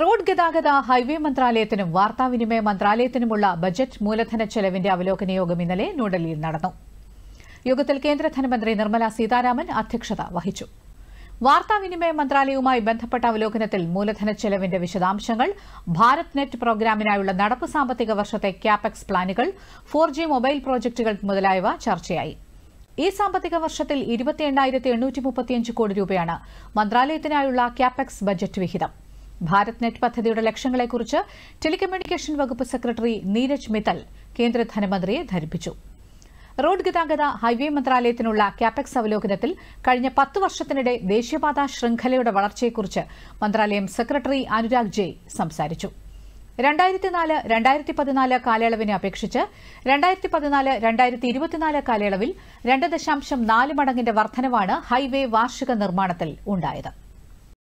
road ഗതാഗത highway മന്ത്രാലയത്തിനും വാർത്താവിനിമയ മന്ത്രാലയത്തിനുമുള്ള budget മൂലധന ചെലവിന്റെ അവലോകന യോഗം ഇന്നലെ ന്യൂഡൽഹിയിൽ നടന്നു യോഗത്തിൽ കേന്ദ്ര ധനമന്ത്രി നിർമ്മല സീതാരാമൻ അധ്യക്ഷത വഹിച്ചു വാർത്താവിനിമയ മന്ത്രാലയവുമായി ബന്ധപ്പെട്ട അവലോകനത്തിൽ മൂലധന ചെലവിന്റെ വിശദാംശങ്ങൾ ഭാരത് നെറ്റ് പ്രോഗ്രാമിനായുള്ള നടപ്പ് സാമ്പത്തിക വർഷത്തെ ക്യാപെക്സ് പ്ലാനുകൾ ഫോർ ജി മൊബൈൽ പ്രോജക്ടുകൾ മുതലായവ ചർച്ചയായി ഈ സാമ്പത്തിക വർഷത്തിൽ ഇരുപത്തി എണ്ണൂറ്റി മുപ്പത്തിയഞ്ച് കോടി രൂപയാണ് മന്ത്രാലയത്തിനായുള്ള ക്യാപെക്സ് ബജറ്റ് വിഹിതം ഭാരത് നെറ്റ് പദ്ധതിയുടെ ലക്ഷ്യങ്ങളെക്കുറിച്ച് ടെലികമ്മ്യൂണിക്കേഷൻ വകുപ്പ് സെക്രട്ടറി നീരജ് മിത്തൽ കേന്ദ്ര ധനമന്ത്രിയെ ധരിപ്പിച്ചു റോഡ് ഗതാഗത ഹൈവേ മന്ത്രാലയത്തിനുള്ള ക്യാപെക്സ് അവലോകനത്തിൽ കഴിഞ്ഞ പത്ത് വർഷത്തിനിടെ ദേശീയപാതാ ശൃംഖലയുടെ വളർച്ചയെക്കുറിച്ച് മന്ത്രാലയം സെക്രട്ടറി അനുരാഗ് ജെ സംസാരിച്ചു രണ്ടായിരത്തിനാല് രണ്ടായിരത്തി പതിനാല് കാലയളവിനെ അപേക്ഷിച്ച് രണ്ടായിരത്തി പതിനാല് രണ്ടായിരത്തി ഇരുപത്തിനാല് കാലയളവിൽ രണ്ട് ദശാംശം നാല് മടങ്ങിന്റെ വർധനവാണ് ഹൈവേ വാർഷിക നിർമ്മാണത്തിൽ ഉണ്ടായത്